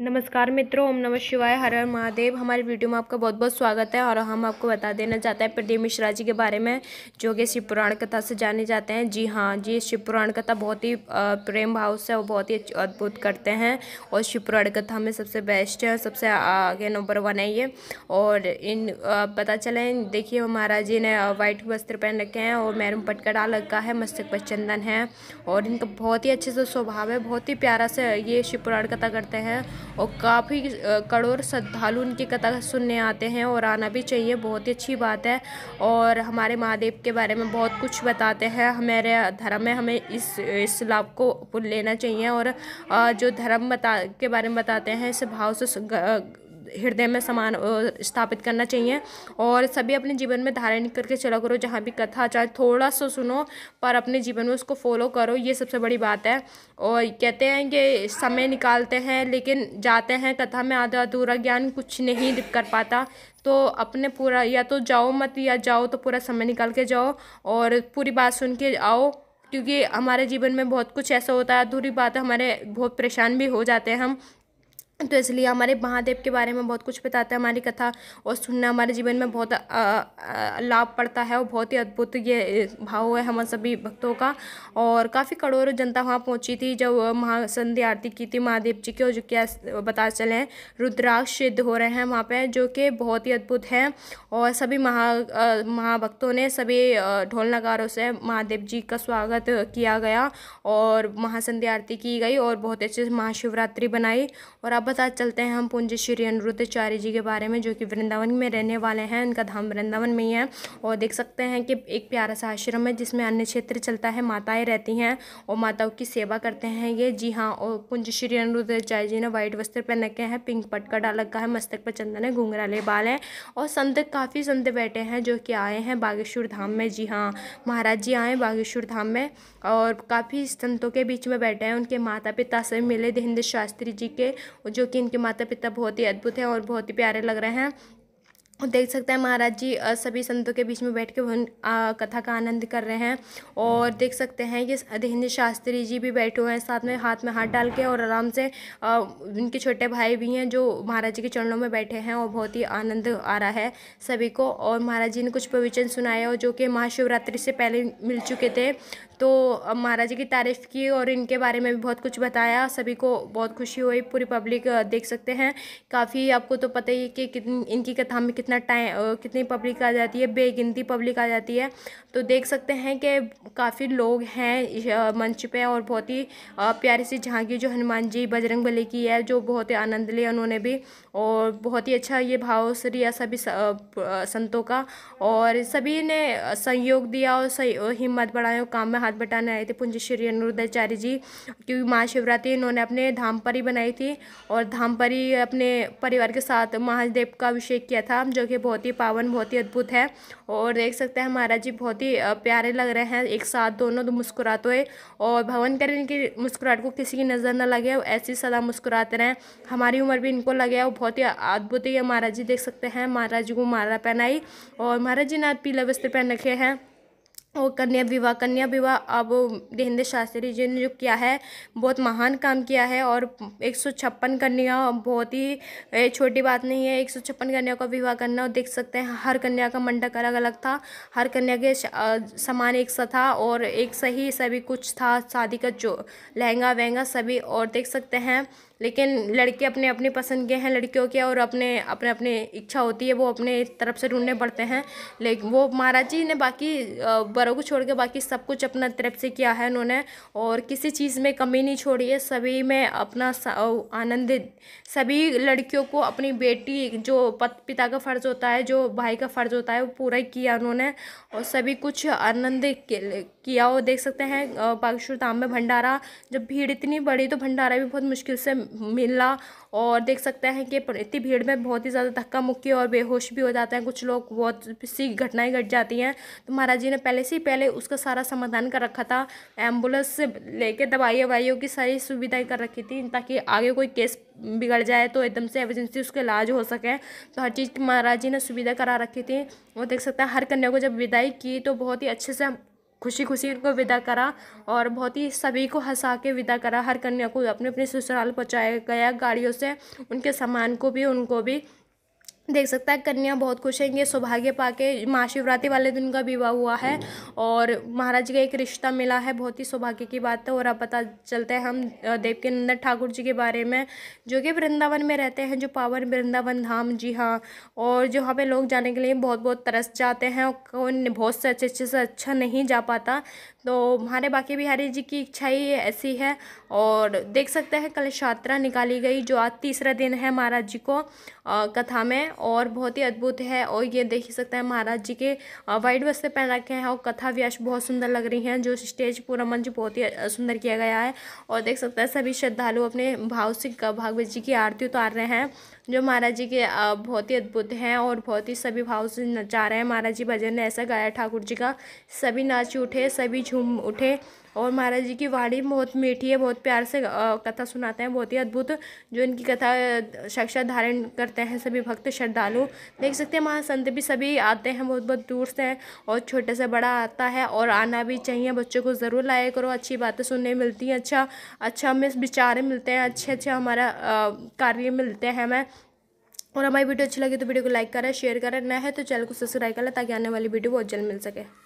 नमस्कार मित्रों ओम नमः शिवाय हर हर महादेव हमारे वीडियो में आपका बहुत बहुत स्वागत है और हम आपको बता देना चाहते हैं प्रदीप मिश्रा जी के बारे में जो कि शिव पुराण कथा से जाने जाते हैं जी हाँ जी शिव पुराण कथा बहुत ही प्रेम भाव से और बहुत ही अद्भुत करते हैं और शिव पुराण कथा में सबसे बेस्ट है सबसे आगे नंबर वन है ये और इन पता चले देखिए महाराज जी ने वाइट वस्त्र पहन रखे हैं और मैरूम पटका डाल रखा है मस्तक पर चंदन है और इनका बहुत ही अच्छे से स्वभाव है बहुत ही प्यारा से ये शिव पुराण कथा करते हैं और काफ़ी करोड़ श्रद्धालु उनकी कथा सुनने आते हैं और आना भी चाहिए बहुत ही अच्छी बात है और हमारे महादेव के बारे में बहुत कुछ बताते हैं हमारे धर्म में हमें इस इस लाभ को लेना चाहिए और जो धर्म बता के बारे में बताते हैं इस भाव से हृदय में समान स्थापित करना चाहिए और सभी अपने जीवन में धारण करके चला करो जहाँ भी कथा चाहे थोड़ा सा सुनो पर अपने जीवन में उसको फॉलो करो ये सबसे बड़ी बात है और कहते हैं कि समय निकालते हैं लेकिन जाते हैं कथा में आधा अधूरा ज्ञान कुछ नहीं कर पाता तो अपने पूरा या तो जाओ मत या जाओ तो पूरा समय निकाल के जाओ और पूरी बात सुन के आओ क्योंकि हमारे जीवन में बहुत कुछ ऐसा होता है अधूरी बात हमारे बहुत परेशान भी हो जाते हैं हम तो इसलिए हमारे महादेव के बारे में बहुत कुछ बताता है हमारी कथा और सुनना हमारे जीवन में बहुत लाभ पड़ता है और बहुत ही अद्भुत ये भाव है हम सभी भक्तों का और काफ़ी करोड़ों जनता वहाँ पहुँची थी जब महासंधि आरती की थी महादेव जी की और जो क्या बता चले हैं रुद्राक्ष सिद्ध हो रहे हैं वहाँ पर जो कि बहुत ही अद्भुत है और सभी महा महाभक्तों ने सभी ढोल नगारों से महादेव जी का स्वागत किया गया और महासंधि आरती की गई और बहुत अच्छे से महाशिवरात्रि बनाई और अब बता चलते हैं हम पूंजी श्री अनुरुद्धाचार्य जी के बारे में जो कि वृंदावन में रहने वाले हैं उनका धाम वृंदावन में ही है और देख सकते हैं कि एक प्यारा सा आश्रम है जिसमें अन्य क्षेत्र चलता है माताएं रहती हैं और माताओं की सेवा करते हैं ये जी हाँ और पुंज श्री अनुरुद्धाचार्य जी ने व्हाइट वस्त्र पहन रखे हैं पिंक पटका डाल रखा है मस्तक पर चंदन है घुंघराले बाल हैं और संत काफ़ी संत बैठे हैं जो कि आए हैं बागेश्वर धाम में जी हाँ महाराज जी आए बागेश्वर धाम में और काफ़ी संतों के बीच में बैठे हैं उनके माता पिता से मिले हिंद शास्त्री जी के जो कि इनके माता पिता बहुत ही अद्भुत हैं और बहुत ही प्यारे लग रहे हैं देख सकते हैं महाराज जी सभी संतों के बीच में बैठ के उन कथा का आनंद कर रहे हैं और देख सकते हैं कि अधिहिंद शास्त्री जी भी बैठे हुए हैं साथ में हाथ में हाथ डाल के और आराम से उनके छोटे भाई भी हैं जो महाराज जी के चरणों में बैठे हैं और बहुत ही आनंद आ रहा है सभी को और महाराज जी ने कुछ प्रवचन सुनाए और जो कि महाशिवरात्रि से पहले मिल चुके थे तो महाराजा की तारीफ़ की और इनके बारे में भी बहुत कुछ बताया सभी को बहुत खुशी हुई पूरी पब्लिक देख सकते हैं काफ़ी आपको तो पता ही है कि कितनी इनकी कथा में कितना टाइम कितनी पब्लिक आ जाती है बेगिनती पब्लिक आ जाती है तो देख सकते हैं कि काफ़ी लोग हैं मंच पे और बहुत ही प्यारी सी झांकी जो हनुमान जी बजरंग बली की है जो बहुत ही आनंद लिया उन्होंने भी और बहुत ही अच्छा ये भाव रिया सभी संतों का और सभी ने सहयोग दिया और हिम्मत बढ़ाए और काम में हाथ बटाने आए थे पुंज श्री जी क्योंकि महाशिवरात्रि इन्होंने अपने धाम बनाई थी और धाम अपने परिवार के साथ महादेव का अभिषेक किया था जो कि बहुत ही पावन बहुत ही अद्भुत है और देख सकते हैं महाराज जी बहुत ही प्यारे लग रहे हैं एक साथ दोनों दो मुस्कुराते हुए और भवन कर इनकी मुस्कुराहट को किसी की नज़र न लगे और ऐसी सदा मुस्कुराते रहें हमारी उम्र भी इनको लगे और बहुत ही अद्भुत ही है महाराज जी देख सकते हैं महाराज जी को माला पहनाई और महाराज जी ने पीला वस्त्र पहन रखे हैं और कन्या विवाह कन्या विवाह अब धीरेन्द्र शास्त्री जी ने जो किया है बहुत महान काम किया है और एक सौ छप्पन कन्या बहुत ही छोटी बात नहीं है एक सौ छप्पन कन्या का विवाह करना और देख सकते हैं हर कन्या का मंडक अलग अलग था हर कन्या के सामान एक सा था और एक सही सभी कुछ था शादी का जो लहंगा वहंगा सभी और देख सकते हैं लेकिन लड़के अपने अपनी पसंद के हैं लड़कियों के और अपने अपने अपने इच्छा होती है वो अपने तरफ से ढूंढने पड़ते हैं लेकिन वो महाराज जी ने बाकी बड़ों को छोड़ के बाकी सब कुछ अपना तरफ से किया है उन्होंने और किसी चीज़ में कमी नहीं छोड़ी है सभी में अपना आनंद सभी लड़कियों को अपनी बेटी जो पिता का फ़र्ज़ होता है जो भाई का फ़र्ज़ होता है वो पूरा किया उन्होंने और सभी कुछ आनंद किया वो देख सकते हैं बागेश्वर धाम में भंडारा जब भीड़ इतनी बड़ी तो भंडारा भी बहुत मुश्किल से मिलना और देख सकते हैं कि इतनी भीड़ में बहुत ही ज़्यादा धक्का मुक्की और बेहोश भी हो जाते हैं कुछ लोग बहुत सी घटनाएं घट जाती हैं तो महाराज जी ने पहले से ही पहले उसका सारा समाधान कर रखा था एम्बुलेंस से लेके दवाई ववाइयों की सारी सुविधाएं कर रखी थी ताकि आगे कोई केस बिगड़ जाए तो एकदम से एमरजेंसी उसका इलाज हो सके तो हर चीज़ की महाराज जी ने सुविधा करा रखी थी वो देख सकते हैं हर कन्या को जब विदाई की तो बहुत ही अच्छे से खुशी खुशी उनको विदा करा और बहुत ही सभी को हंसा के विदा करा हर कन्या को अपने अपने ससुराल पहुँचाया गया गाड़ियों से उनके सामान को भी उनको भी देख सकता है कन्या बहुत खुश हैं ये सौभाग्य पाके महाशिवरात्रि वाले दिन का विवाह हुआ है और महाराज का एक रिश्ता मिला है बहुत ही सौभाग्य की बात है और अब पता चलता है हम नंदन ठाकुर जी के बारे में जो कि वृंदावन में रहते हैं जो पावन वृंदावन धाम जी हाँ और जो वहाँ पे लोग जाने के लिए बहुत बहुत तरस जाते हैं और कौन बहुत से अच्छे अच्छे से अच्छा नहीं जा पाता तो हमारे बाकी बिहारी जी की इच्छा ही ऐसी है और देख सकते हैं कल यात्रा निकाली गई जो आज तीसरा दिन है महाराज जी को कथा में और बहुत ही अद्भुत है और ये देख ही सकते हैं महाराज जी के वाइट वस्त्र पहन रखे हैं और कथा व्यास बहुत सुंदर लग रही हैं जो स्टेज पूरा मंच बहुत ही सुंदर किया गया है और देख सकते हैं सभी श्रद्धालु अपने भाव से भागवत जी की आरती उतार रहे हैं जो महाराज जी के बहुत ही अद्भुत हैं और बहुत ही सभी भाव से नचा रहे हैं महाराज जी भजन ने ऐसा गाया ठाकुर जी का सभी नाच उठे सभी झूम उठे और महाराज जी की वाणी बहुत मीठी है बहुत प्यार से कथा सुनाते हैं बहुत ही अद्भुत जो इनकी कथा साक्षात धारण करते हैं सभी भक्त श्रद्धालु देख सकते हैं महासंत भी सभी आते हैं बहुत बहुत दूर से और छोटे से बड़ा आता है और आना भी चाहिए बच्चों को ज़रूर लाया करो अच्छी बातें सुनने मिलती हैं अच्छा अच्छा हमें विचार मिलते हैं अच्छे अच्छे हमारा कार्य मिलते हैं हमें और हमारी वीडियो अच्छी लगी तो वीडियो को लाइक करें शेयर करें नया है तो चैनल को सब्सक्राइब करें ताकि आने वाली वीडियो बहुत जल्द मिल सके